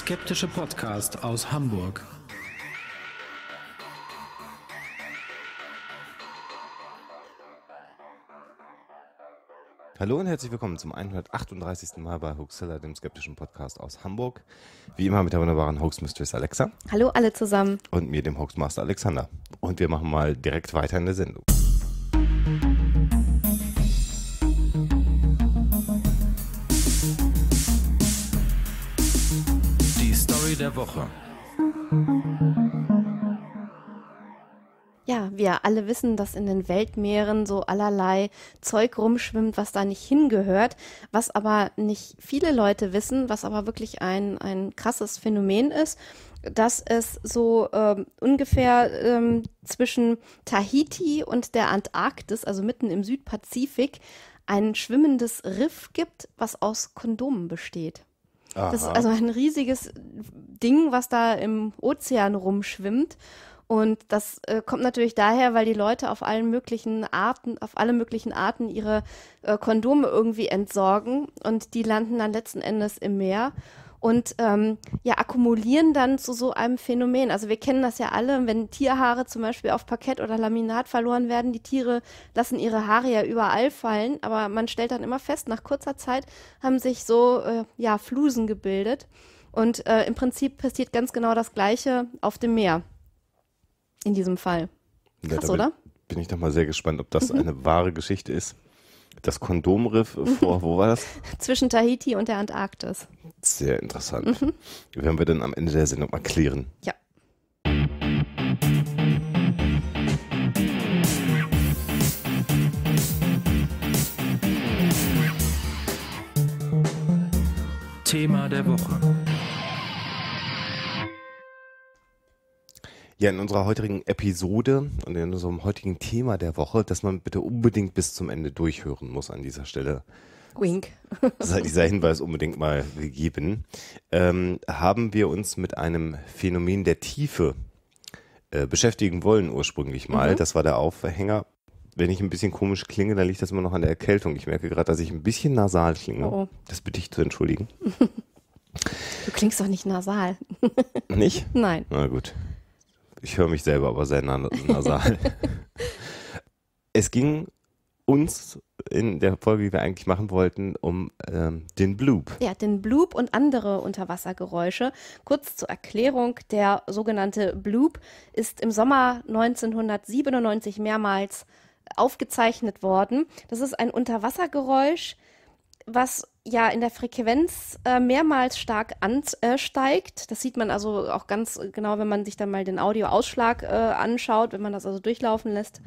skeptische Podcast aus Hamburg. Hallo und herzlich willkommen zum 138. Mal bei Hoaxilla, dem skeptischen Podcast aus Hamburg. Wie immer mit der wunderbaren Hoax-Mistress Alexa. Hallo alle zusammen. Und mir, dem Hoaxmaster Alexander. Und wir machen mal direkt weiter in der Sendung. der Woche. Ja, wir alle wissen, dass in den Weltmeeren so allerlei Zeug rumschwimmt, was da nicht hingehört, was aber nicht viele Leute wissen, was aber wirklich ein, ein krasses Phänomen ist, dass es so ähm, ungefähr ähm, zwischen Tahiti und der Antarktis, also mitten im Südpazifik, ein schwimmendes Riff gibt, was aus Kondomen besteht. Aha. Das ist also ein riesiges Ding, was da im Ozean rumschwimmt. Und das äh, kommt natürlich daher, weil die Leute auf allen möglichen Arten, auf alle möglichen Arten ihre äh, Kondome irgendwie entsorgen und die landen dann letzten Endes im Meer und ähm, ja, akkumulieren dann zu so einem Phänomen. Also wir kennen das ja alle, wenn Tierhaare zum Beispiel auf Parkett oder Laminat verloren werden, die Tiere lassen ihre Haare ja überall fallen, aber man stellt dann immer fest, nach kurzer Zeit haben sich so äh, ja, Flusen gebildet. Und äh, im Prinzip passiert ganz genau das Gleiche auf dem Meer. In diesem Fall. Krass, ja, oder? Bin ich doch mal sehr gespannt, ob das mhm. eine wahre Geschichte ist das Kondomriff mhm. vor, wo war das? Zwischen Tahiti und der Antarktis. Sehr interessant. Mhm. Werden wir dann am Ende der Sendung mal klären. Ja. Thema der Woche. Ja, in unserer heutigen Episode und in unserem heutigen Thema der Woche, dass man bitte unbedingt bis zum Ende durchhören muss an dieser Stelle. Wink. Sei halt dieser Hinweis unbedingt mal gegeben. Ähm, haben wir uns mit einem Phänomen der Tiefe äh, beschäftigen wollen ursprünglich mal. Mhm. Das war der Aufhänger. Wenn ich ein bisschen komisch klinge, dann liegt das immer noch an der Erkältung. Ich merke gerade, dass ich ein bisschen nasal klinge. Oh. Das bitte ich zu entschuldigen. Du klingst doch nicht nasal. Nicht? Nein. Na gut. Ich höre mich selber aber sehr nasal. es ging uns in der Folge, die wir eigentlich machen wollten, um ähm, den Bloop. Ja, den Bloop und andere Unterwassergeräusche. Kurz zur Erklärung, der sogenannte Bloop ist im Sommer 1997 mehrmals aufgezeichnet worden. Das ist ein Unterwassergeräusch, äh, was ja in der Frequenz äh, mehrmals stark ansteigt. Äh, das sieht man also auch ganz genau, wenn man sich dann mal den Audioausschlag äh, anschaut, wenn man das also durchlaufen lässt.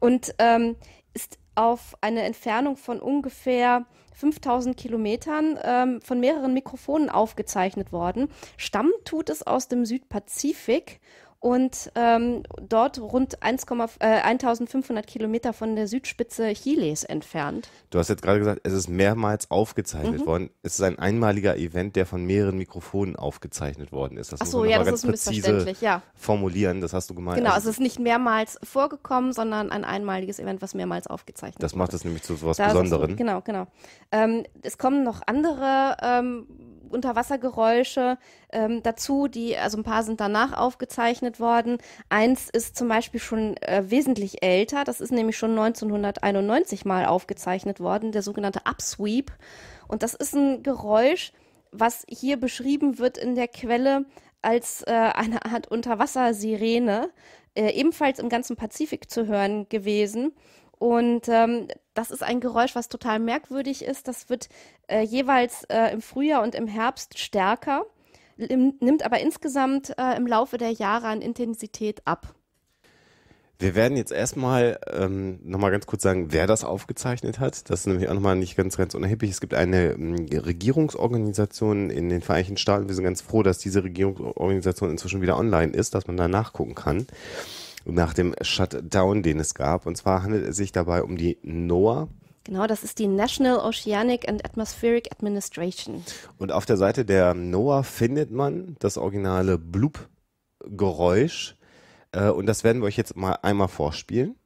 Und ähm, ist auf eine Entfernung von ungefähr 5000 Kilometern ähm, von mehreren Mikrofonen aufgezeichnet worden. Stammt tut es aus dem Südpazifik und ähm, dort rund 1, äh, 1500 Kilometer von der Südspitze Chiles entfernt. Du hast jetzt gerade gesagt, es ist mehrmals aufgezeichnet mhm. worden. Es ist ein einmaliger Event, der von mehreren Mikrofonen aufgezeichnet worden ist. Das Ach so, ja, das ist missverständlich, ja. Formulieren, das hast du gemeint. Genau, also es ist nicht mehrmals vorgekommen, sondern ein einmaliges Event, was mehrmals aufgezeichnet wurde. Das macht es nämlich zu so etwas Besonderem. Genau, genau. Ähm, es kommen noch andere ähm, Unterwassergeräusche ähm, dazu, die, also ein paar sind danach aufgezeichnet worden. Eins ist zum Beispiel schon äh, wesentlich älter, das ist nämlich schon 1991 mal aufgezeichnet worden, der sogenannte Upsweep. Und das ist ein Geräusch, was hier beschrieben wird in der Quelle als äh, eine Art Unterwassersirene, äh, ebenfalls im ganzen Pazifik zu hören gewesen. Und ähm, das ist ein Geräusch, was total merkwürdig ist. Das wird äh, jeweils äh, im Frühjahr und im Herbst stärker, im, nimmt aber insgesamt äh, im Laufe der Jahre an Intensität ab. Wir werden jetzt erstmal ähm, nochmal ganz kurz sagen, wer das aufgezeichnet hat. Das ist nämlich auch nochmal nicht ganz, ganz unerheblich. Es gibt eine ähm, Regierungsorganisation in den Vereinigten Staaten. Wir sind ganz froh, dass diese Regierungsorganisation inzwischen wieder online ist, dass man da nachgucken kann nach dem Shutdown, den es gab. Und zwar handelt es sich dabei um die NOAA. Genau, das ist die National Oceanic and Atmospheric Administration. Und auf der Seite der NOAA findet man das originale Bloop-Geräusch. Äh, und das werden wir euch jetzt mal einmal vorspielen.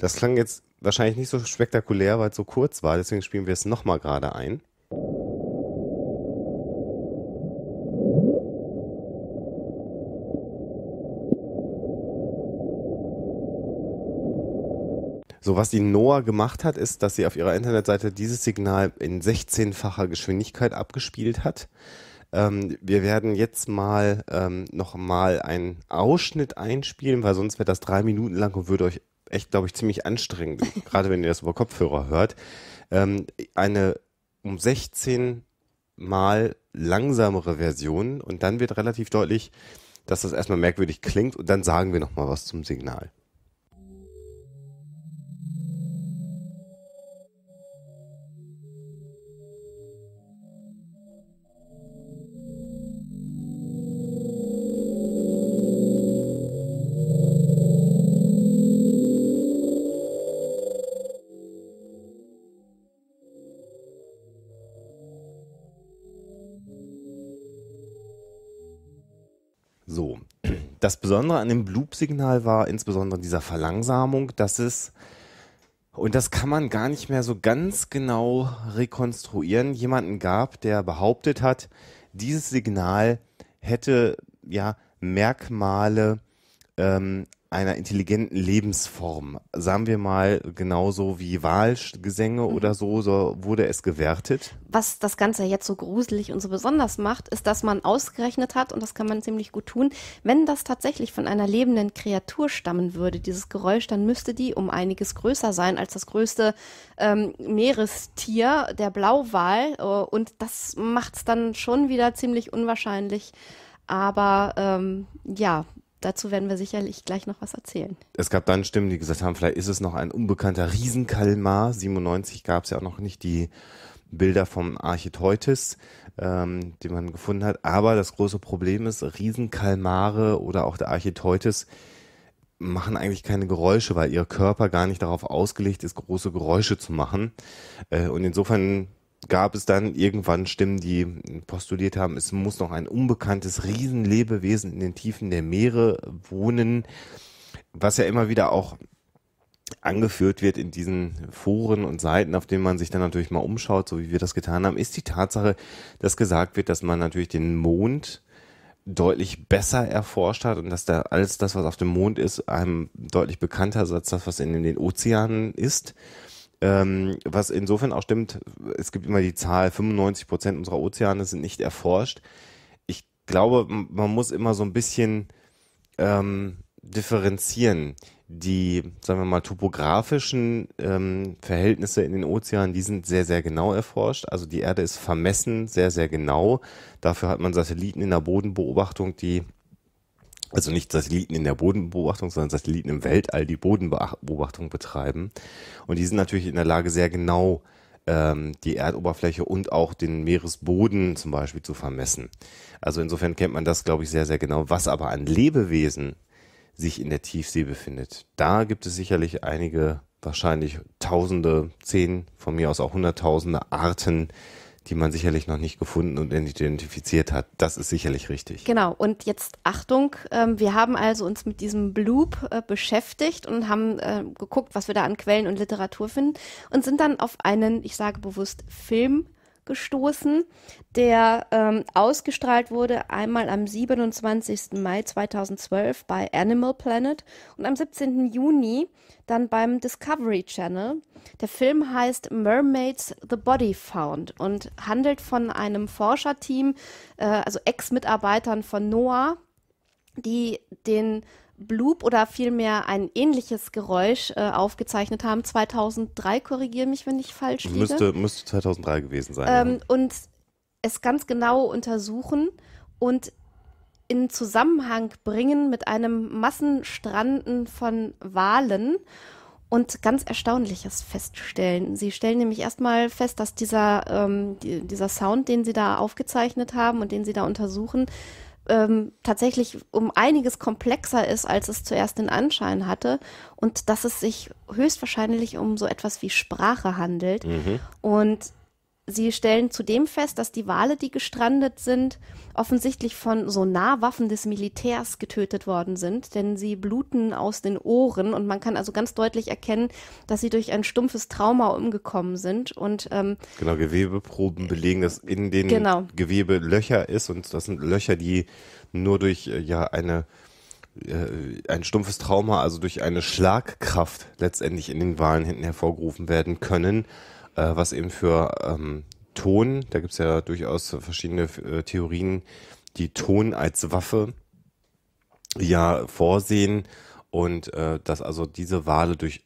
Das klang jetzt wahrscheinlich nicht so spektakulär, weil es so kurz war. Deswegen spielen wir es nochmal gerade ein. So, was die NOAA gemacht hat, ist, dass sie auf ihrer Internetseite dieses Signal in 16-facher Geschwindigkeit abgespielt hat. Ähm, wir werden jetzt mal ähm, nochmal einen Ausschnitt einspielen, weil sonst wäre das drei Minuten lang und würde euch echt, glaube ich, ziemlich anstrengend, gerade wenn ihr das über Kopfhörer hört, ähm, eine um 16 Mal langsamere Version und dann wird relativ deutlich, dass das erstmal merkwürdig klingt und dann sagen wir nochmal was zum Signal. So. Das Besondere an dem Bloop-Signal war insbesondere dieser Verlangsamung, dass es, und das kann man gar nicht mehr so ganz genau rekonstruieren, jemanden gab, der behauptet hat, dieses Signal hätte ja Merkmale ähm, einer intelligenten Lebensform, sagen wir mal genauso wie Wahlgesänge mhm. oder so, so wurde es gewertet. Was das Ganze jetzt so gruselig und so besonders macht, ist, dass man ausgerechnet hat, und das kann man ziemlich gut tun, wenn das tatsächlich von einer lebenden Kreatur stammen würde, dieses Geräusch, dann müsste die um einiges größer sein als das größte ähm, Meerestier, der Blauwal. Äh, und das macht es dann schon wieder ziemlich unwahrscheinlich. Aber ähm, ja, dazu werden wir sicherlich gleich noch was erzählen. Es gab dann Stimmen, die gesagt haben, vielleicht ist es noch ein unbekannter Riesenkalmar. 97 gab es ja auch noch nicht die Bilder vom Architeutes, ähm, die man gefunden hat. Aber das große Problem ist, Riesenkalmare oder auch der Architeutes machen eigentlich keine Geräusche, weil ihr Körper gar nicht darauf ausgelegt ist, große Geräusche zu machen. Äh, und insofern gab es dann irgendwann Stimmen, die postuliert haben, es muss noch ein unbekanntes Riesenlebewesen in den Tiefen der Meere wohnen, was ja immer wieder auch angeführt wird in diesen Foren und Seiten, auf denen man sich dann natürlich mal umschaut, so wie wir das getan haben, ist die Tatsache, dass gesagt wird, dass man natürlich den Mond deutlich besser erforscht hat und dass da alles das, was auf dem Mond ist, einem deutlich bekannter ist als das, was in den Ozeanen ist. Ähm, was insofern auch stimmt, es gibt immer die Zahl, 95 Prozent unserer Ozeane sind nicht erforscht. Ich glaube, man muss immer so ein bisschen ähm, differenzieren. Die, sagen wir mal, topografischen ähm, Verhältnisse in den Ozeanen, die sind sehr, sehr genau erforscht. Also die Erde ist vermessen, sehr, sehr genau. Dafür hat man Satelliten in der Bodenbeobachtung, die also nicht Satelliten in der Bodenbeobachtung, sondern Satelliten im Weltall, die Bodenbeobachtung betreiben. Und die sind natürlich in der Lage, sehr genau ähm, die Erdoberfläche und auch den Meeresboden zum Beispiel zu vermessen. Also insofern kennt man das, glaube ich, sehr, sehr genau. Was aber an Lebewesen sich in der Tiefsee befindet, da gibt es sicherlich einige, wahrscheinlich Tausende, zehn, von mir aus auch Hunderttausende Arten, die man sicherlich noch nicht gefunden und identifiziert hat. Das ist sicherlich richtig. Genau. Und jetzt Achtung, ähm, wir haben also uns mit diesem Bloop äh, beschäftigt und haben ähm, geguckt, was wir da an Quellen und Literatur finden und sind dann auf einen, ich sage bewusst, Film gestoßen, der ähm, ausgestrahlt wurde einmal am 27. Mai 2012 bei Animal Planet und am 17. Juni dann beim Discovery Channel. Der Film heißt Mermaids The Body Found und handelt von einem Forscherteam, äh, also Ex-Mitarbeitern von NOAA, die den Bloop oder vielmehr ein ähnliches Geräusch äh, aufgezeichnet haben. 2003, korrigiere mich, wenn ich falsch liege. Müsste, müsste 2003 gewesen sein. Ähm, ja. Und es ganz genau untersuchen und in Zusammenhang bringen mit einem Massenstranden von Walen und ganz Erstaunliches feststellen. Sie stellen nämlich erstmal fest, dass dieser, ähm, die, dieser Sound, den sie da aufgezeichnet haben und den sie da untersuchen, ähm, tatsächlich um einiges komplexer ist, als es zuerst den Anschein hatte und dass es sich höchstwahrscheinlich um so etwas wie Sprache handelt. Mhm. Und Sie stellen zudem fest, dass die Wale, die gestrandet sind, offensichtlich von Sonarwaffen des Militärs getötet worden sind, denn sie bluten aus den Ohren und man kann also ganz deutlich erkennen, dass sie durch ein stumpfes Trauma umgekommen sind. Und ähm, genau Gewebeproben belegen, dass in den genau. Gewebe Löcher ist und das sind Löcher, die nur durch äh, ja eine äh, ein stumpfes Trauma, also durch eine Schlagkraft letztendlich in den Wahlen hinten hervorgerufen werden können äh, was eben für ähm, Ton, da gibt es ja durchaus verschiedene äh, Theorien, die Ton als Waffe ja vorsehen und äh, dass also diese Wale durch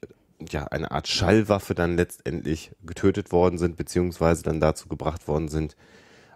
ja, eine Art Schallwaffe dann letztendlich getötet worden sind, beziehungsweise dann dazu gebracht worden sind,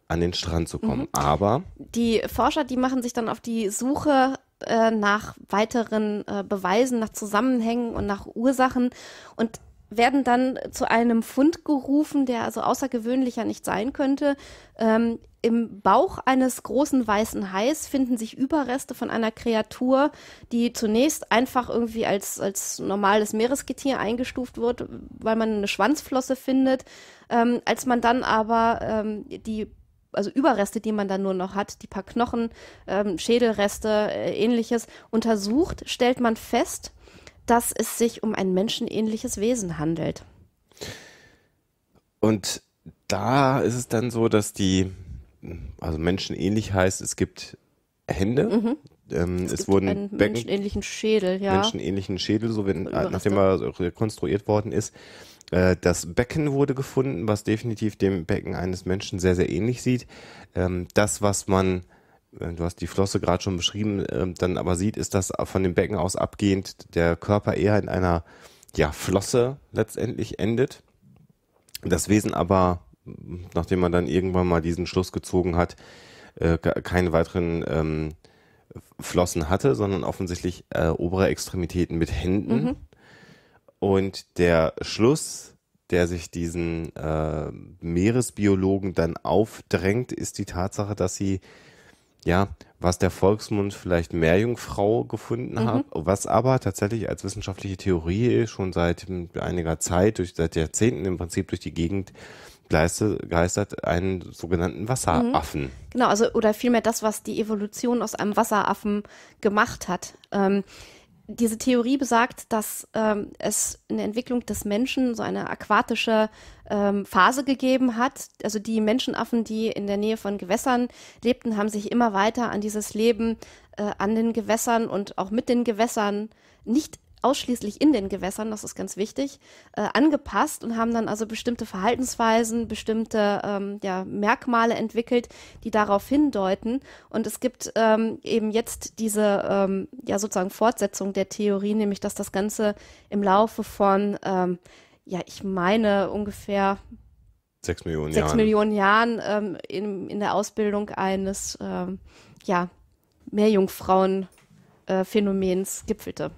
an den Strand zu kommen. Mhm. Aber. Die Forscher, die machen sich dann auf die Suche äh, nach weiteren äh, Beweisen, nach Zusammenhängen und nach Ursachen. Und werden dann zu einem Fund gerufen, der also außergewöhnlicher nicht sein könnte. Ähm, Im Bauch eines großen weißen Hais finden sich Überreste von einer Kreatur, die zunächst einfach irgendwie als, als normales Meeresgetier eingestuft wird, weil man eine Schwanzflosse findet. Ähm, als man dann aber ähm, die also Überreste, die man dann nur noch hat, die paar Knochen, ähm, Schädelreste, äh, ähnliches, untersucht, stellt man fest, dass es sich um ein menschenähnliches Wesen handelt. Und da ist es dann so, dass die, also menschenähnlich heißt, es gibt Hände. Mhm. Ähm, es, es wurden einen Becken, menschenähnlichen Schädel, ja. Menschenähnlichen Schädel, so wenn, nachdem er rekonstruiert worden ist. Äh, das Becken wurde gefunden, was definitiv dem Becken eines Menschen sehr, sehr ähnlich sieht. Ähm, das, was man äh, du hast die Flosse gerade schon beschrieben, ähm, dann aber sieht, ist das von dem Becken aus abgehend der Körper eher in einer ja, Flosse letztendlich endet. Das Wesen aber, nachdem man dann irgendwann mal diesen Schluss gezogen hat, äh, keine weiteren ähm, Flossen hatte, sondern offensichtlich äh, obere Extremitäten mit Händen. Mhm. Und der Schluss, der sich diesen äh, Meeresbiologen dann aufdrängt, ist die Tatsache, dass sie ja, was der Volksmund vielleicht Meerjungfrau gefunden mhm. hat, was aber tatsächlich als wissenschaftliche Theorie schon seit einiger Zeit, durch, seit Jahrzehnten im Prinzip durch die Gegend geistert einen sogenannten Wasseraffen. Mhm. Genau, also oder vielmehr das, was die Evolution aus einem Wasseraffen gemacht hat. Ähm, diese Theorie besagt, dass ähm, es in der Entwicklung des Menschen so eine aquatische ähm, Phase gegeben hat. Also die Menschenaffen, die in der Nähe von Gewässern lebten, haben sich immer weiter an dieses Leben äh, an den Gewässern und auch mit den Gewässern nicht ausschließlich in den Gewässern, das ist ganz wichtig, äh, angepasst und haben dann also bestimmte Verhaltensweisen, bestimmte ähm, ja, Merkmale entwickelt, die darauf hindeuten. Und es gibt ähm, eben jetzt diese ähm, ja sozusagen Fortsetzung der Theorie, nämlich dass das Ganze im Laufe von ähm, ja, ich meine ungefähr sechs Millionen, sechs Jahren. Millionen Jahren ähm, in, in der Ausbildung eines ähm, ja, Meerjungfrauen-Phänomens äh, gipfelte.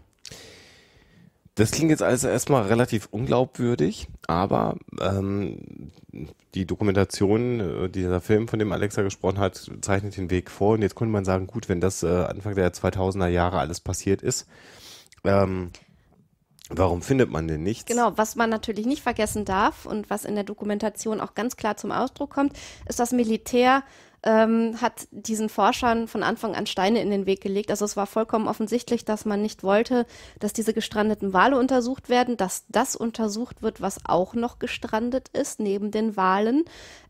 Das klingt jetzt also erstmal relativ unglaubwürdig, aber ähm, die Dokumentation, äh, dieser Film, von dem Alexa gesprochen hat, zeichnet den Weg vor. Und jetzt könnte man sagen, gut, wenn das äh, Anfang der 2000er Jahre alles passiert ist, ähm, Warum findet man denn nichts? Genau, was man natürlich nicht vergessen darf und was in der Dokumentation auch ganz klar zum Ausdruck kommt, ist das Militär ähm, hat diesen Forschern von Anfang an Steine in den Weg gelegt. Also es war vollkommen offensichtlich, dass man nicht wollte, dass diese gestrandeten Wale untersucht werden, dass das untersucht wird, was auch noch gestrandet ist neben den Walen,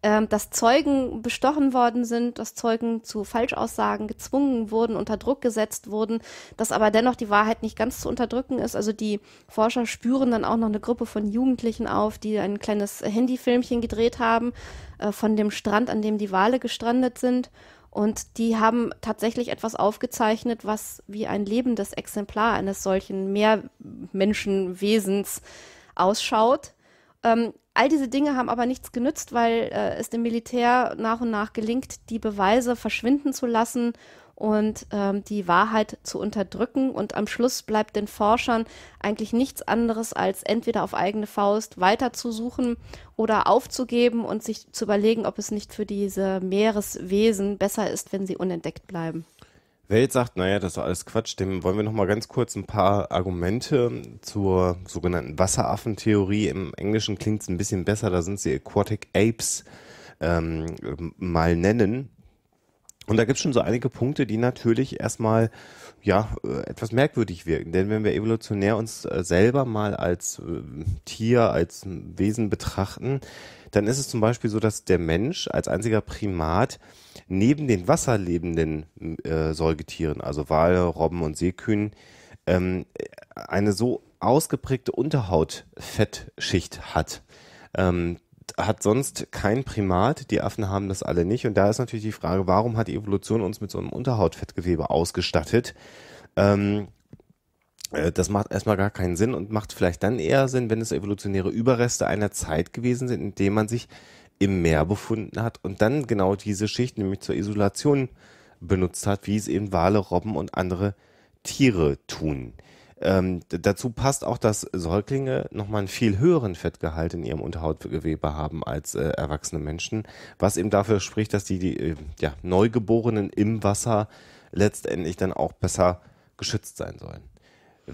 ähm, dass Zeugen bestochen worden sind, dass Zeugen zu Falschaussagen gezwungen wurden, unter Druck gesetzt wurden, dass aber dennoch die Wahrheit nicht ganz zu unterdrücken ist. Also die Forscher spüren dann auch noch eine Gruppe von Jugendlichen auf, die ein kleines Handyfilmchen gedreht haben äh, von dem Strand, an dem die Wale gestrandet sind. Und die haben tatsächlich etwas aufgezeichnet, was wie ein lebendes Exemplar eines solchen Mehrmenschenwesens ausschaut. Ähm, all diese Dinge haben aber nichts genützt, weil äh, es dem Militär nach und nach gelingt, die Beweise verschwinden zu lassen und ähm, die Wahrheit zu unterdrücken. Und am Schluss bleibt den Forschern eigentlich nichts anderes, als entweder auf eigene Faust weiterzusuchen oder aufzugeben und sich zu überlegen, ob es nicht für diese Meereswesen besser ist, wenn sie unentdeckt bleiben. Welt sagt, naja, das ist alles Quatsch, dem wollen wir nochmal ganz kurz ein paar Argumente zur sogenannten Wasseraffentheorie. Im Englischen klingt es ein bisschen besser, da sind sie Aquatic Apes ähm, mal nennen. Und da gibt es schon so einige Punkte, die natürlich erstmal ja äh, etwas merkwürdig wirken. Denn wenn wir evolutionär uns äh, selber mal als äh, Tier, als Wesen betrachten, dann ist es zum Beispiel so, dass der Mensch als einziger Primat neben den wasserlebenden äh, Säugetieren, also Wale, Robben und Seekühen, ähm, eine so ausgeprägte Unterhautfettschicht hat. Ähm, hat sonst kein Primat. Die Affen haben das alle nicht. Und da ist natürlich die Frage, warum hat die Evolution uns mit so einem Unterhautfettgewebe ausgestattet? Ähm, äh, das macht erstmal gar keinen Sinn und macht vielleicht dann eher Sinn, wenn es evolutionäre Überreste einer Zeit gewesen sind, in dem man sich im Meer befunden hat und dann genau diese Schicht nämlich zur Isolation benutzt hat, wie es eben Wale, Robben und andere Tiere tun. Ähm, dazu passt auch, dass Säuglinge nochmal einen viel höheren Fettgehalt in ihrem Unterhautgewebe haben als äh, erwachsene Menschen, was eben dafür spricht, dass die, die äh, ja, Neugeborenen im Wasser letztendlich dann auch besser geschützt sein sollen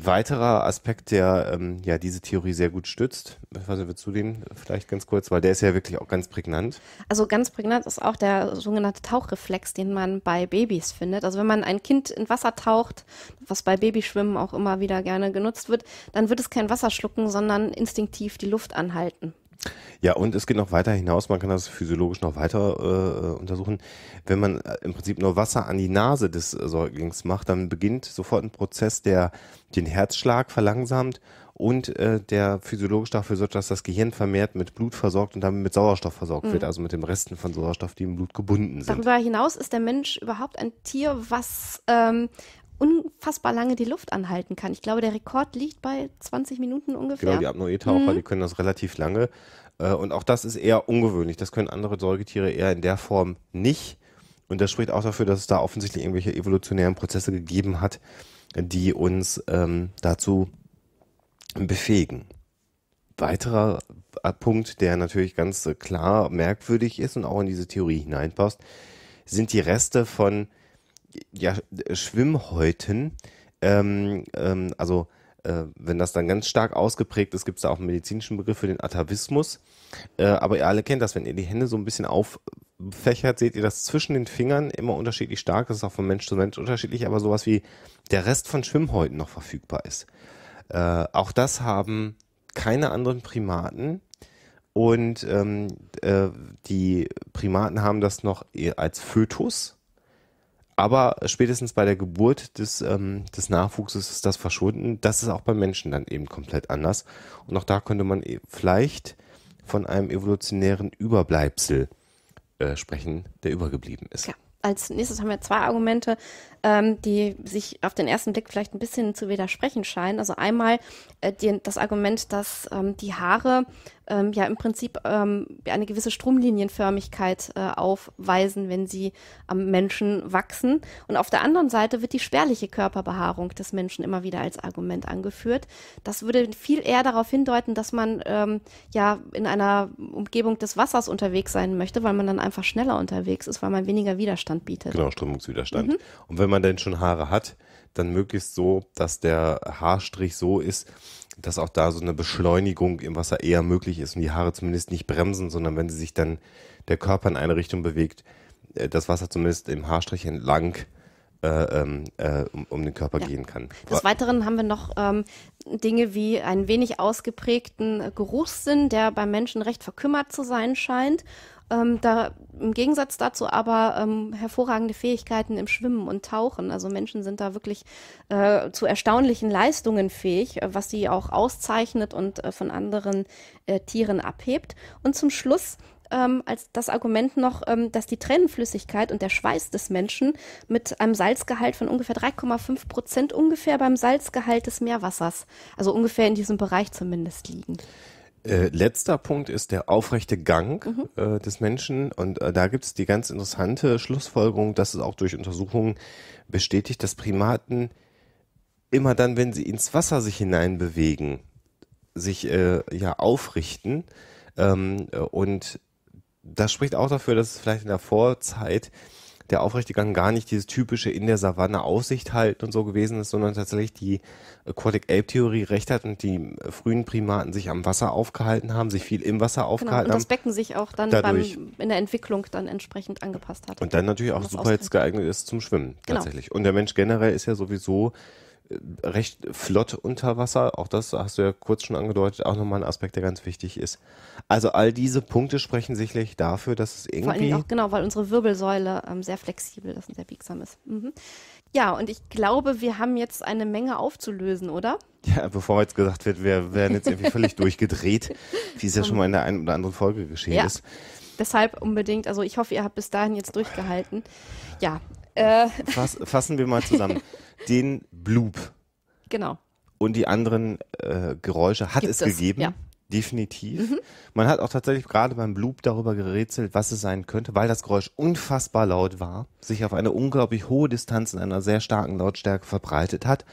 weiterer Aspekt, der ähm, ja diese Theorie sehr gut stützt, ich weiß nicht, willst den vielleicht ganz kurz, weil der ist ja wirklich auch ganz prägnant. Also ganz prägnant ist auch der sogenannte Tauchreflex, den man bei Babys findet. Also wenn man ein Kind in Wasser taucht, was bei Babyschwimmen auch immer wieder gerne genutzt wird, dann wird es kein Wasser schlucken, sondern instinktiv die Luft anhalten. Ja, und es geht noch weiter hinaus, man kann das physiologisch noch weiter äh, untersuchen. Wenn man äh, im Prinzip nur Wasser an die Nase des äh, Säuglings macht, dann beginnt sofort ein Prozess, der den Herzschlag verlangsamt und äh, der physiologisch dafür sorgt, dass das Gehirn vermehrt mit Blut versorgt und damit mit Sauerstoff versorgt mhm. wird, also mit dem Resten von Sauerstoff, die im Blut gebunden sind. Darüber hinaus ist der Mensch überhaupt ein Tier, was ähm, unfassbar lange die Luft anhalten kann. Ich glaube, der Rekord liegt bei 20 Minuten ungefähr. Genau, die Apnoe-Taucher, mhm. die können das relativ lange. Äh, und auch das ist eher ungewöhnlich. Das können andere Säugetiere eher in der Form nicht. Und das spricht auch dafür, dass es da offensichtlich irgendwelche evolutionären Prozesse gegeben hat, die uns ähm, dazu befähigen. Weiterer äh, Punkt, der natürlich ganz äh, klar merkwürdig ist und auch in diese Theorie hineinpasst, sind die Reste von ja, Schwimmhäuten, ähm, ähm, also äh, wenn das dann ganz stark ausgeprägt ist, gibt es da auch einen medizinischen Begriff für den Atavismus. Äh, aber ihr alle kennt das, wenn ihr die Hände so ein bisschen auffächert, seht ihr das zwischen den Fingern immer unterschiedlich stark. Das ist auch von Mensch zu Mensch unterschiedlich, aber sowas wie der Rest von Schwimmhäuten noch verfügbar ist. Äh, auch das haben keine anderen Primaten. Und ähm, äh, die Primaten haben das noch als Fötus, aber spätestens bei der Geburt des, ähm, des Nachwuchses ist das verschwunden. Das ist auch beim Menschen dann eben komplett anders. Und auch da könnte man e-, vielleicht von einem evolutionären Überbleibsel äh, sprechen, der übergeblieben ist. Ja. Als nächstes haben wir zwei Argumente ähm, die sich auf den ersten Blick vielleicht ein bisschen zu widersprechen scheinen. Also einmal äh, die, das Argument, dass ähm, die Haare ähm, ja im Prinzip ähm, eine gewisse Stromlinienförmigkeit äh, aufweisen, wenn sie am Menschen wachsen. Und auf der anderen Seite wird die spärliche Körperbehaarung des Menschen immer wieder als Argument angeführt. Das würde viel eher darauf hindeuten, dass man ähm, ja in einer Umgebung des Wassers unterwegs sein möchte, weil man dann einfach schneller unterwegs ist, weil man weniger Widerstand bietet. Genau, Strömungswiderstand. Mhm. Und wenn man man denn schon Haare hat, dann möglichst so, dass der Haarstrich so ist, dass auch da so eine Beschleunigung im Wasser eher möglich ist und die Haare zumindest nicht bremsen, sondern wenn sie sich dann der Körper in eine Richtung bewegt, äh, das Wasser zumindest im Haarstrich entlang äh, ähm, äh, um, um, den Körper ja. gehen kann. Des Weiteren haben wir noch ähm, Dinge wie einen wenig ausgeprägten Geruchssinn, der bei Menschen recht verkümmert zu sein scheint ähm, da im Gegensatz dazu aber ähm, hervorragende Fähigkeiten im Schwimmen und Tauchen. Also Menschen sind da wirklich äh, zu erstaunlichen Leistungen fähig, äh, was sie auch auszeichnet und äh, von anderen äh, Tieren abhebt. Und zum Schluss ähm, als das Argument noch, ähm, dass die Tränenflüssigkeit und der Schweiß des Menschen mit einem Salzgehalt von ungefähr 3,5 Prozent ungefähr beim Salzgehalt des Meerwassers, also ungefähr in diesem Bereich zumindest liegen. Äh, letzter Punkt ist der aufrechte Gang mhm. äh, des Menschen. Und äh, da gibt es die ganz interessante Schlussfolgerung, dass es auch durch Untersuchungen bestätigt, dass Primaten immer dann, wenn sie ins Wasser sich hineinbewegen, sich äh, ja aufrichten. Ähm, äh, und das spricht auch dafür, dass es vielleicht in der Vorzeit der Aufrechtiggang gar nicht dieses typische in der Savanne Aussicht halten und so gewesen ist, sondern tatsächlich die Aquatic Ape theorie recht hat und die frühen Primaten sich am Wasser aufgehalten haben, sich viel im Wasser genau, aufgehalten genau, und haben. Und das Becken sich auch dann dadurch, beim, in der Entwicklung dann entsprechend angepasst hat. Und dann natürlich auch super jetzt geeignet ist zum Schwimmen genau. tatsächlich. Genau. Und der Mensch generell ist ja sowieso recht flott unter Wasser. Auch das hast du ja kurz schon angedeutet, auch nochmal ein Aspekt, der ganz wichtig ist. Also all diese Punkte sprechen sicherlich dafür, dass es irgendwie. Vor allem auch, genau, weil unsere Wirbelsäule ähm, sehr flexibel ist und sehr biegsam ist. Mhm. Ja, und ich glaube, wir haben jetzt eine Menge aufzulösen, oder? Ja, bevor jetzt gesagt wird, wir werden jetzt irgendwie völlig durchgedreht, wie es ja schon mal in der einen oder anderen Folge geschehen ja. ist. Deshalb unbedingt, also ich hoffe, ihr habt bis dahin jetzt durchgehalten. Ja, äh. Fass, fassen wir mal zusammen. Den Bloop. Genau. Und die anderen äh, Geräusche hat Gibt es, gegeben. Ja. Definitiv. Mhm. Man hat auch tatsächlich gerade beim Bloop darüber gerätselt, was es sein könnte, weil das Geräusch unfassbar laut war, sich auf eine unglaublich hohe Distanz in einer sehr starken Lautstärke verbreitet hat.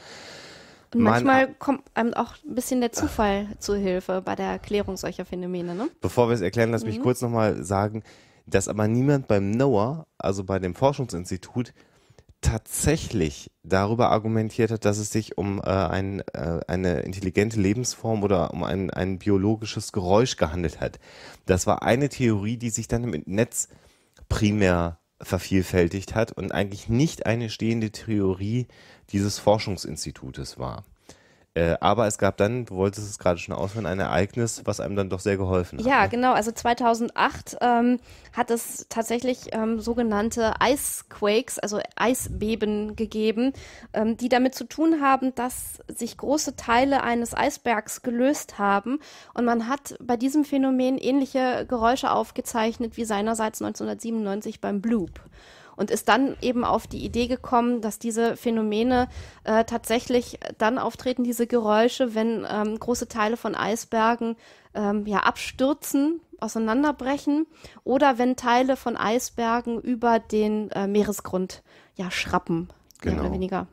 Und manchmal Man, kommt einem auch ein bisschen der Zufall äh, zu Hilfe bei der Erklärung solcher Phänomene. Ne? Bevor wir es erklären, lass mhm. mich kurz nochmal sagen, dass aber niemand beim NOAA, also bei dem Forschungsinstitut, tatsächlich darüber argumentiert hat, dass es sich um äh, ein, äh, eine intelligente Lebensform oder um ein, ein biologisches Geräusch gehandelt hat. Das war eine Theorie, die sich dann im Netz primär vervielfältigt hat und eigentlich nicht eine stehende Theorie dieses Forschungsinstitutes war. Äh, aber es gab dann, du wolltest es gerade schon ausführen, ein Ereignis, was einem dann doch sehr geholfen hat. Ja, ne? genau. Also 2008 ähm, hat es tatsächlich ähm, sogenannte Icequakes, also Eisbeben gegeben, ähm, die damit zu tun haben, dass sich große Teile eines Eisbergs gelöst haben. Und man hat bei diesem Phänomen ähnliche Geräusche aufgezeichnet wie seinerseits 1997 beim Bloop und ist dann eben auf die Idee gekommen, dass diese Phänomene äh, tatsächlich dann auftreten, diese Geräusche, wenn ähm, große Teile von Eisbergen ähm, ja abstürzen, auseinanderbrechen oder wenn Teile von Eisbergen über den äh, Meeresgrund ja schrappen, genau. mehr oder genau. weniger.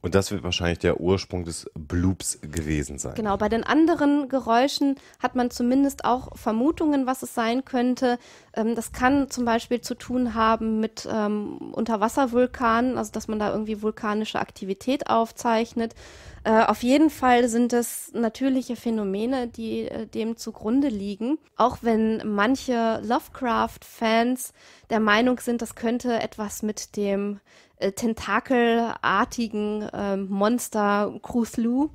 Und das wird wahrscheinlich der Ursprung des Bloops gewesen sein. Genau, bei den anderen Geräuschen hat man zumindest auch Vermutungen, was es sein könnte. Ähm, das kann zum Beispiel zu tun haben mit ähm, Unterwasservulkanen, also dass man da irgendwie vulkanische Aktivität aufzeichnet. Äh, auf jeden Fall sind es natürliche Phänomene, die äh, dem zugrunde liegen. Auch wenn manche Lovecraft-Fans der Meinung sind, das könnte etwas mit dem äh, tentakelartigen äh, Monster Kruslu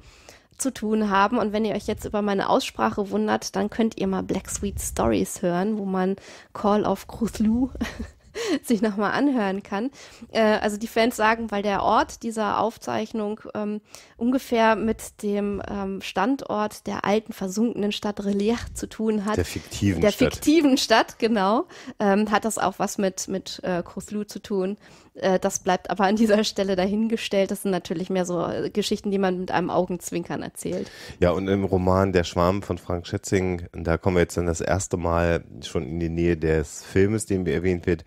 zu tun haben. Und wenn ihr euch jetzt über meine Aussprache wundert, dann könnt ihr mal Black Sweet Stories hören, wo man Call of Kruslu sich nochmal anhören kann. Äh, also die Fans sagen, weil der Ort dieser Aufzeichnung ähm, ungefähr mit dem ähm, Standort der alten versunkenen Stadt Relief zu tun hat. Der fiktiven der Stadt. Der fiktiven Stadt, genau. Ähm, hat das auch was mit, mit äh, Kruslu zu tun. Äh, das bleibt aber an dieser Stelle dahingestellt. Das sind natürlich mehr so äh, Geschichten, die man mit einem Augenzwinkern erzählt. Ja, und im Roman Der Schwarm von Frank Schätzing, da kommen wir jetzt dann das erste Mal schon in die Nähe des Filmes, dem wir erwähnt wird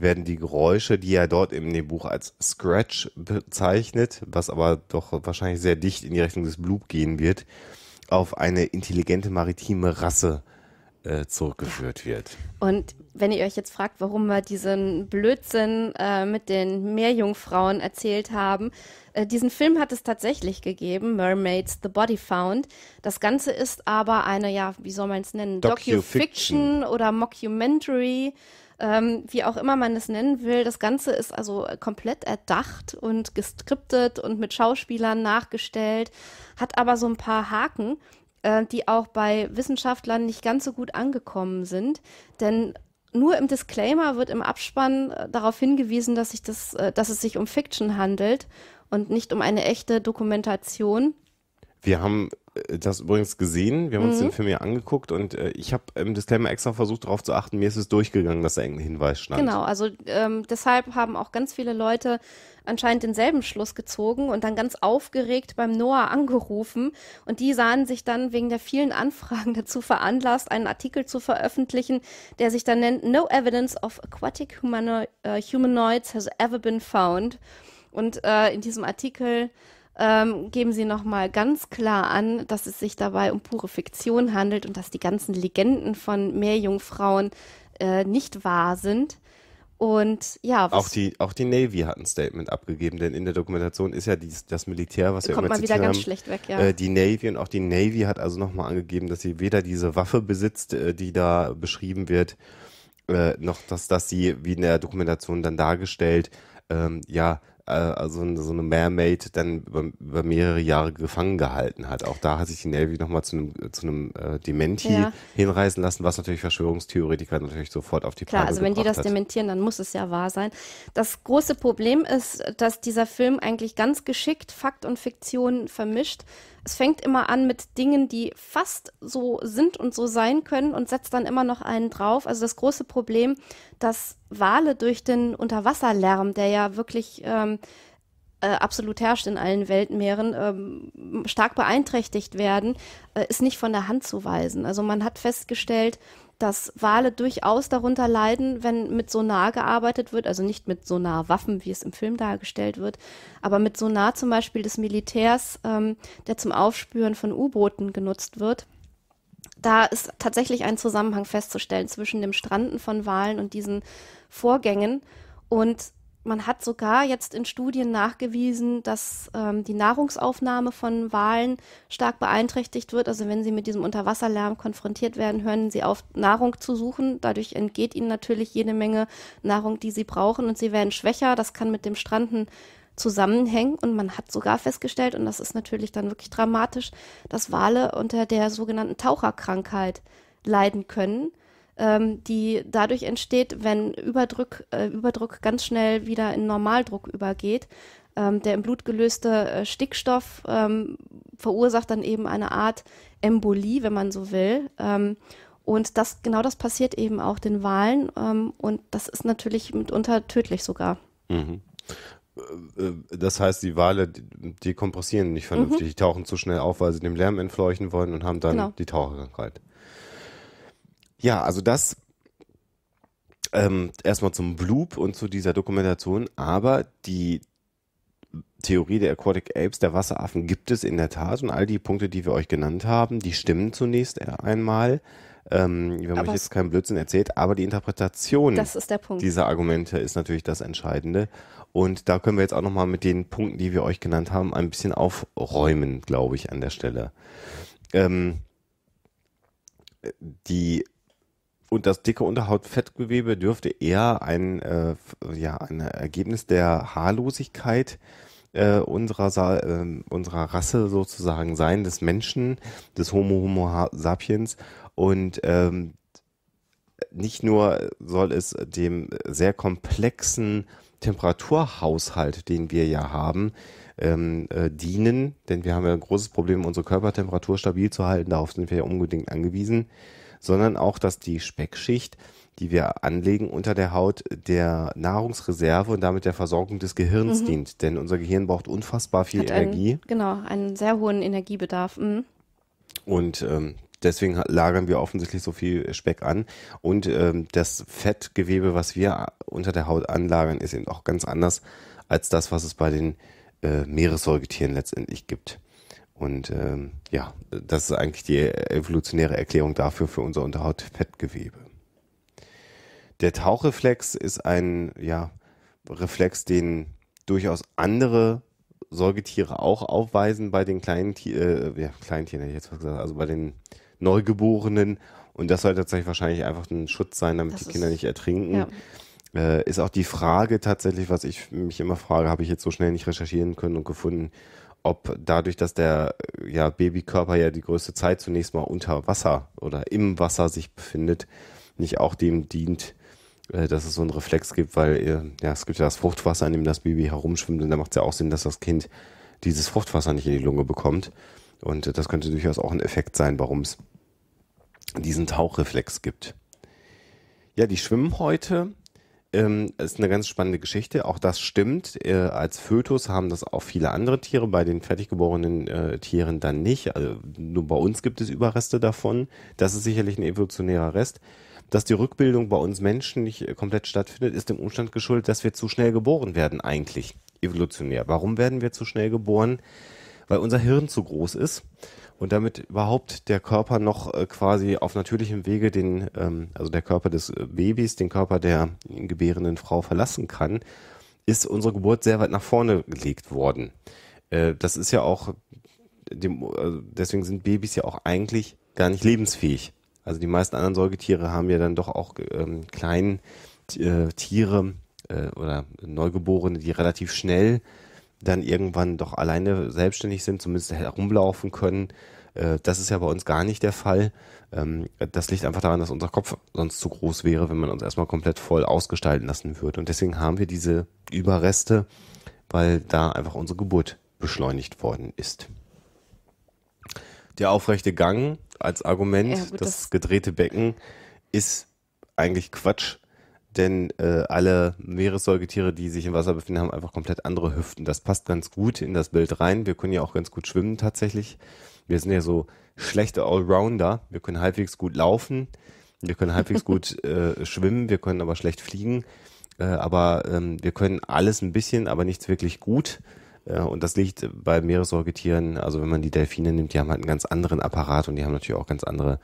werden die Geräusche, die er dort im Buch als Scratch bezeichnet, was aber doch wahrscheinlich sehr dicht in die Richtung des Bloop gehen wird, auf eine intelligente maritime Rasse äh, äh, zurückgeführt wird. Und wenn ihr euch jetzt fragt, warum wir diesen Blödsinn äh, mit den Meerjungfrauen erzählt haben, äh, diesen Film hat es tatsächlich gegeben, Mermaids The Body Found. Das Ganze ist aber eine, ja, wie soll man es nennen, Docu-Fiction oder Mockumentary. Ähm, wie auch immer man es nennen will. Das Ganze ist also komplett erdacht und geskriptet und mit Schauspielern nachgestellt, hat aber so ein paar Haken äh, die auch bei Wissenschaftlern nicht ganz so gut angekommen sind. Denn nur im Disclaimer wird im Abspann äh, darauf hingewiesen, dass, sich das, äh, dass es sich um Fiction handelt und nicht um eine echte Dokumentation. Wir haben äh, das übrigens gesehen, wir haben mhm. uns den mhm. Film ja angeguckt und ich habe im Disclaimer extra versucht darauf zu achten, mir ist es durchgegangen, dass da irgendein Hinweis stand. Genau, also ähm, deshalb haben auch ganz viele Leute anscheinend denselben Schluss gezogen und dann ganz aufgeregt beim Noah angerufen. Und die sahen sich dann wegen der vielen Anfragen dazu veranlasst, einen Artikel zu veröffentlichen, der sich dann nennt No Evidence of Aquatic Humano uh, Humanoids Has Ever Been Found. Und äh, in diesem Artikel ähm, geben sie nochmal ganz klar an, dass es sich dabei um pure Fiktion handelt und dass die ganzen Legenden von Meerjungfrauen äh, nicht wahr sind. Und ja, auch die auch die Navy hat ein Statement abgegeben, denn in der Dokumentation ist ja dies, das Militär, was wir kommt immer mal wieder ganz haben, schlecht weg, ja. Äh, die Navy und auch die Navy hat also nochmal angegeben, dass sie weder diese Waffe besitzt, äh, die da beschrieben wird, äh, noch dass dass sie wie in der Dokumentation dann dargestellt ähm, ja äh, also so eine Mermaid dann über, über, mehrere Jahre gefangen gehalten hat. Auch da hat sich die Navy nochmal zu einem, zu einem äh, Dementi ja. hinreißen lassen, was natürlich Verschwörungstheoretiker natürlich sofort auf die Klar, also wenn die das hat. dementieren, dann muss es ja wahr sein. Das große Problem ist, dass dieser Film eigentlich ganz geschickt Fakt und Fiktion vermischt es fängt immer an mit Dingen, die fast so sind und so sein können und setzt dann immer noch einen drauf. Also das große Problem, dass Wale durch den Unterwasserlärm, der ja wirklich ähm, äh, absolut herrscht in allen Weltmeeren, ähm, stark beeinträchtigt werden, äh, ist nicht von der Hand zu weisen. Also man hat festgestellt, dass Wale durchaus darunter leiden, wenn mit Sonar gearbeitet wird, also nicht mit Sonarwaffen, wie es im Film dargestellt wird, aber mit Sonar zum Beispiel des Militärs, ähm, der zum Aufspüren von U-Booten genutzt wird. Da ist tatsächlich ein Zusammenhang festzustellen zwischen dem Stranden von Wahlen und diesen Vorgängen. Und man hat sogar jetzt in Studien nachgewiesen, dass ähm, die Nahrungsaufnahme von Walen stark beeinträchtigt wird. Also wenn sie mit diesem Unterwasserlärm konfrontiert werden, hören sie auf, Nahrung zu suchen. Dadurch entgeht ihnen natürlich jede Menge Nahrung, die sie brauchen und sie werden schwächer. Das kann mit dem Stranden zusammenhängen und man hat sogar festgestellt, und das ist natürlich dann wirklich dramatisch, dass Wale unter der sogenannten Taucherkrankheit leiden können ähm, die dadurch entsteht, wenn Überdruck, äh, Überdruck ganz schnell wieder in Normaldruck übergeht. Ähm, der im Blut gelöste äh, Stickstoff ähm, verursacht dann eben eine Art Embolie, wenn man so will. Ähm, und das, genau das passiert eben auch den Wahlen. Ähm, und das ist natürlich mitunter tödlich sogar. Mhm. Äh, äh, das heißt, die Wale dekompressieren nicht vernünftig, mhm. die tauchen zu schnell auf, weil sie dem Lärm entfleuchen wollen und haben dann genau. die Taucherkrankheit. Ja, also das ähm, erstmal zum Bloop und zu dieser Dokumentation, aber die Theorie der Aquatic Apes, der Wasseraffen, gibt es in der Tat und all die Punkte, die wir euch genannt haben, die stimmen zunächst e- einmal. Ähm, wir haben euch jetzt keinen Blödsinn erzählt, aber die Interpretation dieser Argumente ist natürlich das Entscheidende. Und da können wir jetzt auch nochmal mit den Punkten, die wir euch genannt haben, ein bisschen aufräumen, glaube ich, an der Stelle. Ähm, äh, die und das dicke Unterhautfettgewebe dürfte eher ein, äh, ja, ein Ergebnis der Haarlosigkeit äh, unserer, Sa äh, unserer Rasse sozusagen sein, des Menschen, des Homo Homo sapiens. Und ähm, nicht nur soll es dem sehr komplexen Temperaturhaushalt, den wir ja haben, ähm, äh, dienen, denn wir haben ja ein großes Problem, unsere Körpertemperatur stabil zu halten. Darauf sind wir ja unbedingt angewiesen sondern auch, dass die Speckschicht, die wir anlegen unter der Haut, der Nahrungsreserve und damit der Versorgung des Gehirns mhm. dient. Denn unser Gehirn braucht unfassbar viel Hat Energie. Einen, genau, einen sehr hohen Energiebedarf. Mhm. Und ähm, deswegen lagern wir offensichtlich so viel Speck an. Und ähm, das Fettgewebe, was wir unter der Haut anlagern, ist eben auch ganz anders als das, was es bei den äh, Meeressäugetieren letztendlich gibt. Und ähm, ja, das ist eigentlich die evolutionäre Erklärung dafür für unser Unterhautfettgewebe. Der Tauchreflex ist ein ja, Reflex, den durchaus andere Säugetiere auch aufweisen bei den kleinen äh, ja, Kleintieren, hätte ich jetzt gesagt, also bei den Neugeborenen. Und das soll tatsächlich wahrscheinlich einfach ein Schutz sein, damit das die Kinder nicht ertrinken. Ja. Äh, ist auch die Frage tatsächlich, was ich mich immer frage, habe ich jetzt so schnell nicht recherchieren können und gefunden, ob dadurch, dass der äh, ja, Babykörper ja die größte Zeit zunächst mal unter Wasser oder im Wasser sich befindet, nicht auch dem dient, äh, dass es so einen Reflex gibt, weil äh, ja, es gibt ja das Fruchtwasser, in dem das Baby herumschwimmt und da macht es ja auch Sinn, dass das Kind dieses Fruchtwasser nicht in die Lunge bekommt. Und das könnte durchaus auch ein Effekt sein, warum es diesen Tauchreflex gibt. Ja, die schwimmen heute ähm, ist eine ganz spannende Geschichte. Auch das stimmt. Äh, als Fötus haben das auch viele andere Tiere, bei den fertiggeborenen äh, Tieren dann nicht. Also nur bei uns gibt es Überreste davon. Das ist sicherlich ein evolutionärer Rest. Dass die Rückbildung bei uns Menschen nicht äh, komplett stattfindet, ist dem Umstand geschuldet, dass wir zu schnell geboren werden eigentlich, evolutionär. Warum werden wir zu schnell geboren? Weil unser Hirn zu groß ist und damit überhaupt der Körper noch äh, quasi auf natürlichem Wege den, ähm, also der Körper des äh, Babys, den Körper der gebärenden Frau verlassen kann, ist unsere Geburt sehr weit nach vorne gelegt worden. Äh, das ist ja auch, dem, also deswegen sind Babys ja auch eigentlich gar nicht lebensfähig. Also die meisten anderen Säugetiere haben ja dann doch auch ähm, kleinen äh, Tiere oder Neugeborene, die relativ schnell äh, dann irgendwann doch alleine selbstständig sind, zumindest herumlaufen können. Äh, das ist ja bei uns gar nicht der Fall. Ähm, das liegt einfach daran, dass unser Kopf sonst zu groß wäre, wenn man uns erstmal komplett voll ausgestalten lassen würde. Und deswegen haben wir diese Überreste, weil da einfach unsere Geburt beschleunigt worden ist. Der aufrechte Gang als Argument, ja, gut, das, das gedrehte Becken, ist eigentlich Quatsch denn äh, alle Meeressäugetiere, die sich im Wasser befinden, haben einfach komplett andere Hüften. Das passt ganz gut in das Bild rein. Wir können ja auch ganz gut schwimmen tatsächlich. Wir sind ja so schlechte Allrounder. Wir können halbwegs gut laufen, wir können halbwegs gut äh, schwimmen, wir können aber schlecht fliegen. Äh, aber ähm, wir können alles ein bisschen, aber nichts wirklich gut. Äh, Und das liegt bei Meeressäugetieren, also wenn man die Delfine nimmt, die haben halt einen ganz anderen Apparat und die haben natürlich auch ganz andere,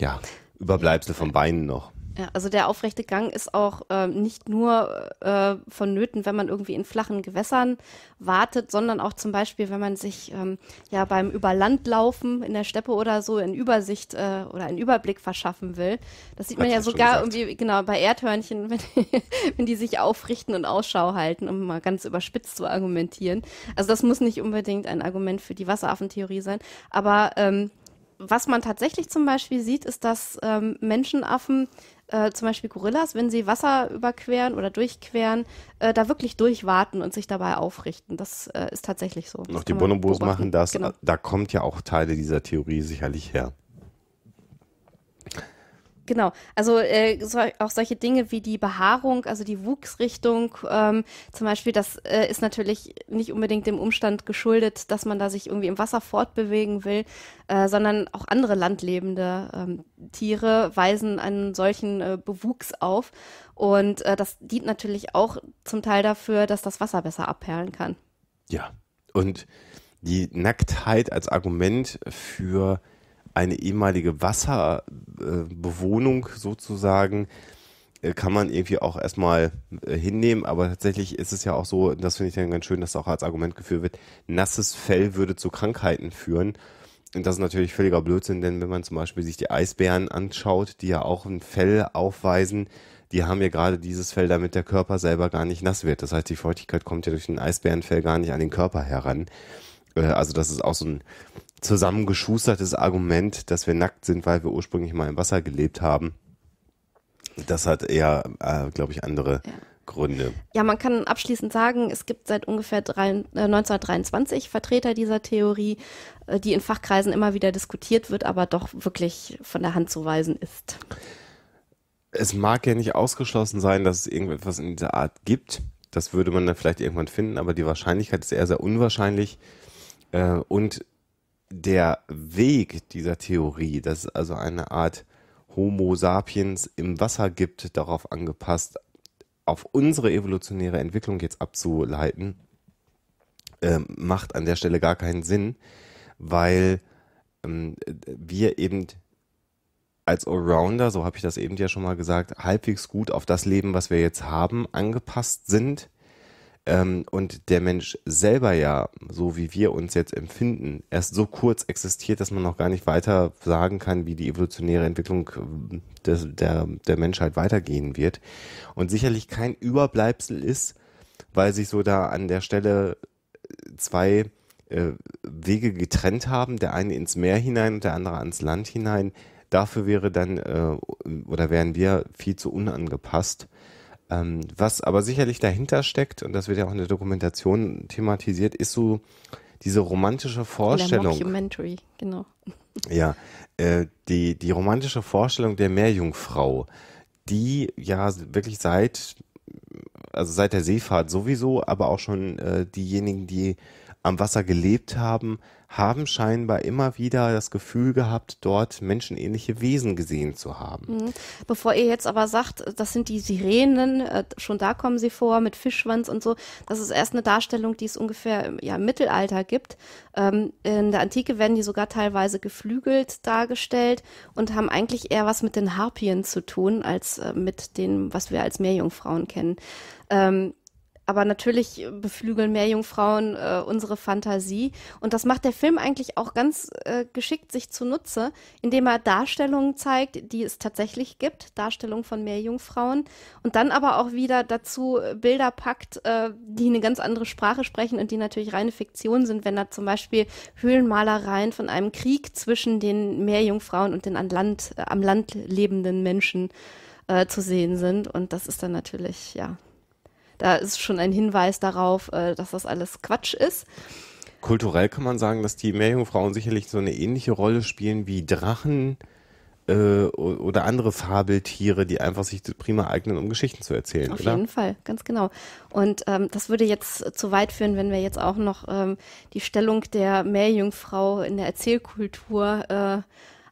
ja, Überbleibsel von Beinen noch. Ja, also der aufrechte Gang ist auch äh, nicht nur äh, vonnöten, wenn man irgendwie in flachen Gewässern wartet, sondern auch zum Beispiel, wenn man sich ähm, ja beim Überlandlaufen in der Steppe oder so in Übersicht äh, oder einen Überblick verschaffen will. Das sieht Hat man ja sogar irgendwie, genau, bei Erdhörnchen, wenn die, wenn die sich aufrichten und Ausschau halten, um mal ganz überspitzt zu argumentieren. Also das muss nicht unbedingt ein Argument für die Wasseraffentheorie sein, aber ähm, was man tatsächlich zum Beispiel sieht, ist, dass ähm, Menschenaffen, äh, zum Beispiel Gorillas, wenn sie Wasser überqueren oder durchqueren, äh, da wirklich durchwarten und sich dabei aufrichten. Das äh, ist tatsächlich so. Noch die Bonobos machen das. Genau. Da kommt ja auch Teile dieser Theorie sicherlich her. Genau, also äh, so, auch solche Dinge wie die Behaarung, also die Wuchsrichtung ähm, zum Beispiel, das äh, ist natürlich nicht unbedingt dem Umstand geschuldet, dass man da sich irgendwie im Wasser fortbewegen will, äh, sondern auch andere landlebende ähm, Tiere weisen einen solchen äh, Bewuchs auf. Und äh, das dient natürlich auch zum Teil dafür, dass das Wasser besser abperlen kann. Ja, und die Nacktheit als Argument für eine ehemalige Wasserbewohnung sozusagen äh, kann man irgendwie auch erstmal äh, hinnehmen, aber tatsächlich ist es ja auch so, das finde ich dann ganz schön, dass auch als Argument geführt wird, nasses Fell würde zu Krankheiten führen. Und das ist natürlich völliger Blödsinn, denn wenn man zum Beispiel sich die Eisbären anschaut, die ja auch ein Fell aufweisen, die haben ja gerade dieses Fell, damit der Körper selber gar nicht nass wird. Das heißt, die Feuchtigkeit kommt ja durch ein Eisbärenfell gar nicht an den Körper heran. Äh, also das ist auch so ein zusammengeschustertes Argument, dass wir nackt sind, weil wir ursprünglich mal im Wasser gelebt haben. Das hat eher, äh, glaube ich, andere ja. Gründe. Ja, man kann abschließend sagen, es gibt seit ungefähr drei, äh, 1923 Vertreter dieser Theorie, äh, die in Fachkreisen immer wieder diskutiert wird, aber doch wirklich von der Hand zu weisen ist. Es mag ja nicht ausgeschlossen sein, dass es irgendetwas in dieser Art gibt. Das würde man dann vielleicht irgendwann finden, aber die Wahrscheinlichkeit ist eher sehr unwahrscheinlich. Äh, und der Weg dieser Theorie, dass es also eine Art Homo sapiens im Wasser gibt, darauf angepasst, auf unsere evolutionäre Entwicklung jetzt abzuleiten, äh, macht an der Stelle gar keinen Sinn, weil ähm, wir eben als Allrounder, so habe ich das eben ja schon mal gesagt, halbwegs gut auf das Leben, was wir jetzt haben, angepasst sind ähm, und der Mensch selber ja, so wie wir uns jetzt empfinden, erst so kurz existiert, dass man noch gar nicht weiter sagen kann, wie die evolutionäre Entwicklung ähm, des, der, der Menschheit weitergehen wird. Und sicherlich kein Überbleibsel ist, weil sich so da an der Stelle äh, zwei äh, Wege getrennt haben, der eine ins Meer hinein und der andere ans Land hinein. Dafür wäre dann äh, oder wären wir viel zu unangepasst ähm, was aber sicherlich dahinter steckt, und das wird ja auch in der Dokumentation thematisiert, ist so diese romantische Vorstellung. In der Mockumentary, genau. Ja, äh, die, die romantische Vorstellung der Meerjungfrau, die ja wirklich seit, also seit der Seefahrt sowieso, aber auch schon äh, diejenigen, die am Wasser gelebt haben, haben scheinbar immer wieder das Gefühl gehabt, dort menschenähnliche Wesen gesehen zu haben. Mhm. Bevor ihr jetzt aber sagt, das sind die Sirenen, äh, schon da kommen sie vor mit Fischschwanz und so, das ist erst eine Darstellung, die es ungefähr ja, im Mittelalter gibt. Ähm, in der Antike werden die sogar teilweise geflügelt dargestellt und haben eigentlich eher was mit den Harpien zu tun, als äh, mit dem, was wir als Meerjungfrauen kennen. Ähm, aber natürlich beflügeln Meerjungfrauen äh, unsere Fantasie. Und das macht der Film eigentlich auch ganz äh, geschickt sich zunutze, indem er Darstellungen zeigt, die es tatsächlich gibt, Darstellungen von Meerjungfrauen. Und dann aber auch wieder dazu äh, Bilder packt, äh, die eine ganz andere Sprache sprechen und die natürlich reine Fiktion sind, wenn er zum Beispiel Höhlenmalereien von einem Krieg zwischen den Meerjungfrauen und den an Land, äh, am Land lebenden Menschen äh, zu sehen sind. Und das ist dann natürlich, ja, da ist schon ein Hinweis darauf, äh, dass das alles Quatsch ist. Kulturell kann man sagen, dass die Meerjungfrauen sicherlich so eine ähnliche Rolle spielen wie Drachen äh, oder andere Fabeltiere, die einfach sich prima eignen, um Geschichten zu erzählen. Auf oder? jeden Fall, ganz genau. Und ähm, das würde jetzt zu weit führen, wenn wir jetzt auch noch ähm, die Stellung der Meerjungfrau in der Erzählkultur äh,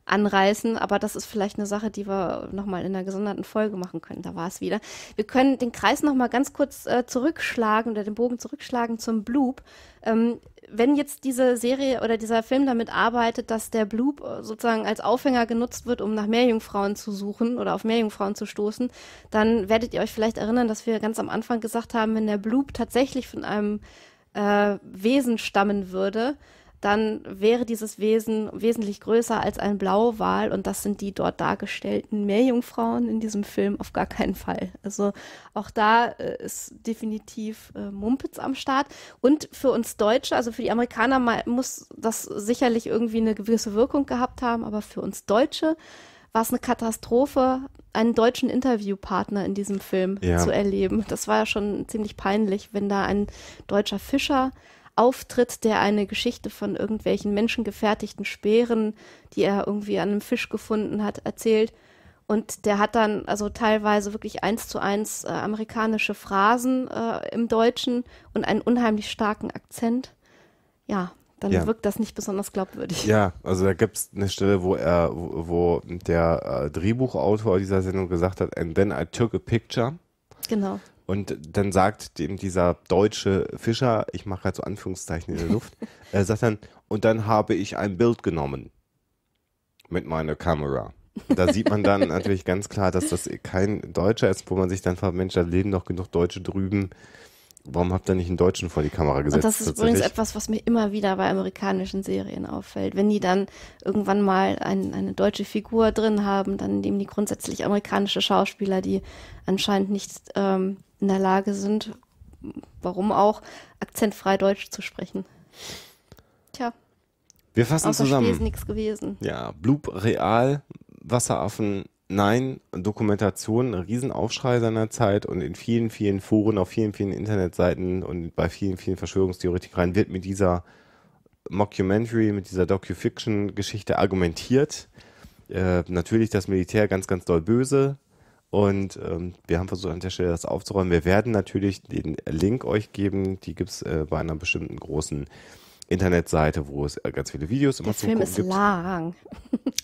anreißen, aber das ist vielleicht eine Sache, die wir nochmal in einer gesonderten Folge machen können. Da war es wieder. Wir können den Kreis nochmal ganz kurz äh, zurückschlagen oder den Bogen zurückschlagen zum Bloop. Ähm, wenn jetzt diese Serie oder dieser Film damit arbeitet, dass der Bloop äh, sozusagen als Aufhänger genutzt wird, um nach Meerjungfrauen zu suchen oder auf Meerjungfrauen zu stoßen, dann werdet ihr euch vielleicht erinnern, dass wir ganz am Anfang gesagt haben, wenn der Bloop tatsächlich von einem äh, Wesen stammen würde, dann wäre dieses Wesen wesentlich größer als ein Blauwal und das sind die dort dargestellten Meerjungfrauen in diesem Film auf gar keinen Fall. Also auch da äh, ist definitiv äh, Mumpitz am Start und für uns Deutsche, also für die Amerikaner mal, muss das sicherlich irgendwie eine gewisse Wirkung gehabt haben, aber für uns Deutsche war es eine Katastrophe, einen deutschen Interviewpartner in diesem Film ja. zu erleben. Das war ja schon ziemlich peinlich, wenn da ein deutscher Fischer Auftritt, der eine Geschichte von irgendwelchen menschengefertigten Speeren, die er irgendwie an einem Fisch gefunden hat, erzählt. Und der hat dann also teilweise wirklich eins zu eins äh, amerikanische Phrasen äh, im Deutschen und einen unheimlich starken Akzent. Ja, dann ja. wirkt das nicht besonders glaubwürdig. Ja, also da gibt es eine Stelle, wo er, wo, wo der äh, Drehbuchautor dieser Sendung gesagt hat, and then I took a picture. Genau. Und dann sagt dem dieser deutsche Fischer, ich mache halt so Anführungszeichen in der Luft, er sagt dann, und dann habe ich ein Bild genommen mit meiner Kamera. Da sieht man dann natürlich ganz klar, dass das kein Deutscher ist, wo man sich dann fragt, Mensch, da leben doch genug Deutsche drüben. Warum habt ihr nicht einen Deutschen vor die Kamera gesetzt? Und das ist übrigens etwas, was mir immer wieder bei amerikanischen Serien auffällt. Wenn die dann irgendwann mal ein, eine deutsche Figur drin haben, dann nehmen die grundsätzlich amerikanische Schauspieler, die anscheinend nicht ähm, in der Lage sind, warum auch, akzentfrei Deutsch zu sprechen. Tja. Wir fassen Außer zusammen. Ist nichts gewesen. Ja, Blub real, Wasseraffen nein, Dokumentation, Riesenaufschrei seiner Zeit und in vielen, vielen Foren, auf vielen, vielen Internetseiten und bei vielen, vielen Verschwörungstheoretikern wird mit dieser Mockumentary, mit dieser Docufiction-Geschichte argumentiert. Äh, natürlich das Militär ganz, ganz doll böse. Und ähm, wir haben versucht, an der Stelle das aufzuräumen. Wir werden natürlich den Link euch geben. Die gibt es äh, bei einer bestimmten großen Internetseite, wo es äh, ganz viele Videos immer zu gibt. Der Film ist lang.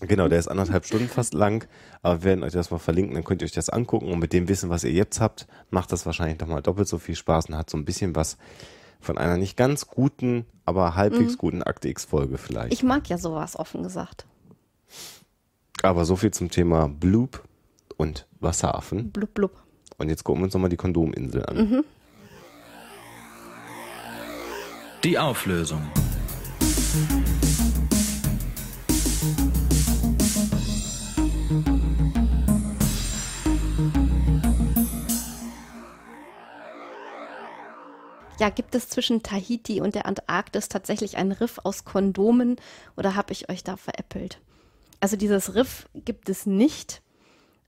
genau, der ist anderthalb Stunden fast lang. Aber wir werden euch das mal verlinken, dann könnt ihr euch das angucken. Und mit dem Wissen, was ihr jetzt habt, macht das wahrscheinlich nochmal doppelt so viel Spaß und hat so ein bisschen was von einer nicht ganz guten, aber halbwegs mhm. guten Akte X-Folge vielleicht. Ich ne? mag ja sowas, offen gesagt. Aber so viel zum Thema Bloop und Wasseraffen. Blub, blub. Und jetzt gucken wir uns nochmal die Kondominsel an. Mhm. Die Auflösung. Ja, gibt es zwischen Tahiti und der Antarktis tatsächlich einen Riff aus Kondomen oder habe ich euch da veräppelt? Also dieses Riff gibt es nicht.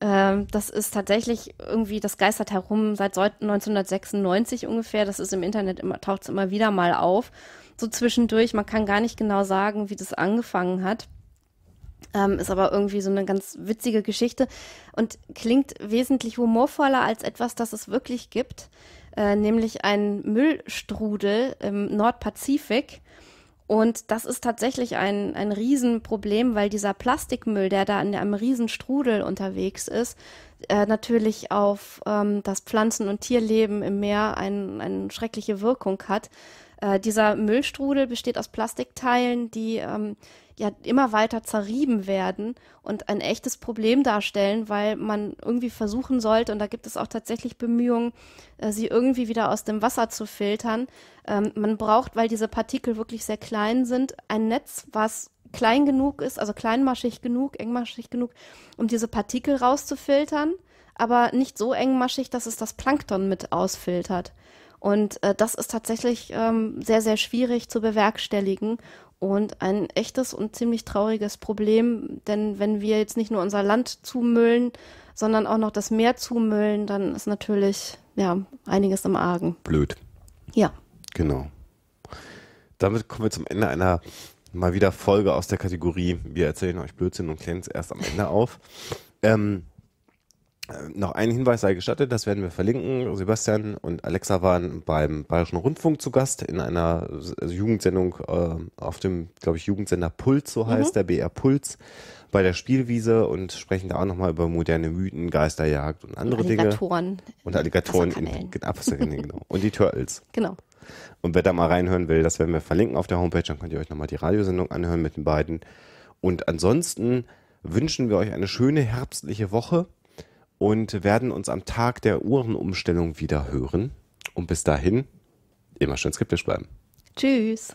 Ähm, das ist tatsächlich irgendwie, das geistert herum seit 1996 ungefähr. Das ist im Internet immer, taucht es immer wieder mal auf. So zwischendurch, man kann gar nicht genau sagen, wie das angefangen hat. Ähm, ist aber irgendwie so eine ganz witzige Geschichte und klingt wesentlich humorvoller als etwas, das es wirklich gibt, äh, nämlich ein Müllstrudel im Nordpazifik. Und das ist tatsächlich ein, ein Riesenproblem, weil dieser Plastikmüll, der da in einem Riesenstrudel unterwegs ist, äh, natürlich auf ähm, das Pflanzen- und Tierleben im Meer ein, eine schreckliche Wirkung hat. Äh, dieser Müllstrudel besteht aus Plastikteilen, die ähm, ja immer weiter zerrieben werden und ein echtes Problem darstellen, weil man irgendwie versuchen sollte, und da gibt es auch tatsächlich Bemühungen, äh, sie irgendwie wieder aus dem Wasser zu filtern. Ähm, man braucht, weil diese Partikel wirklich sehr klein sind, ein Netz, was klein genug ist, also kleinmaschig genug, engmaschig genug, um diese Partikel rauszufiltern, aber nicht so engmaschig, dass es das Plankton mit ausfiltert. Und äh, das ist tatsächlich ähm, sehr, sehr schwierig zu bewerkstelligen und ein echtes und ziemlich trauriges Problem, denn wenn wir jetzt nicht nur unser Land zumüllen, sondern auch noch das Meer zumüllen, dann ist natürlich ja einiges im Argen. Blöd. Ja. Genau. Damit kommen wir zum Ende einer mal wieder Folge aus der Kategorie Wir erzählen euch Blödsinn und klären es erst am Ende auf. Ähm, äh, noch ein Hinweis sei gestattet, das werden wir verlinken. Sebastian und Alexa waren beim Bayerischen Rundfunk zu Gast in einer also Jugendsendung äh, auf dem, glaube ich, Jugendsender Puls, so heißt mhm. der BR Puls, bei der Spielwiese und sprechen da auch nochmal über moderne Mythen, Geisterjagd und andere und Alligatoren Dinge. Und Alligatoren. In, in genau. Und die Turtles. Genau. Und wer da mal reinhören will, das werden wir verlinken auf der Homepage, dann könnt ihr euch nochmal die Radiosendung anhören mit den beiden. Und ansonsten wünschen wir euch eine schöne herbstliche Woche und werden uns am Tag der Uhrenumstellung wieder hören. Und bis dahin immer schön skeptisch bleiben. Tschüss.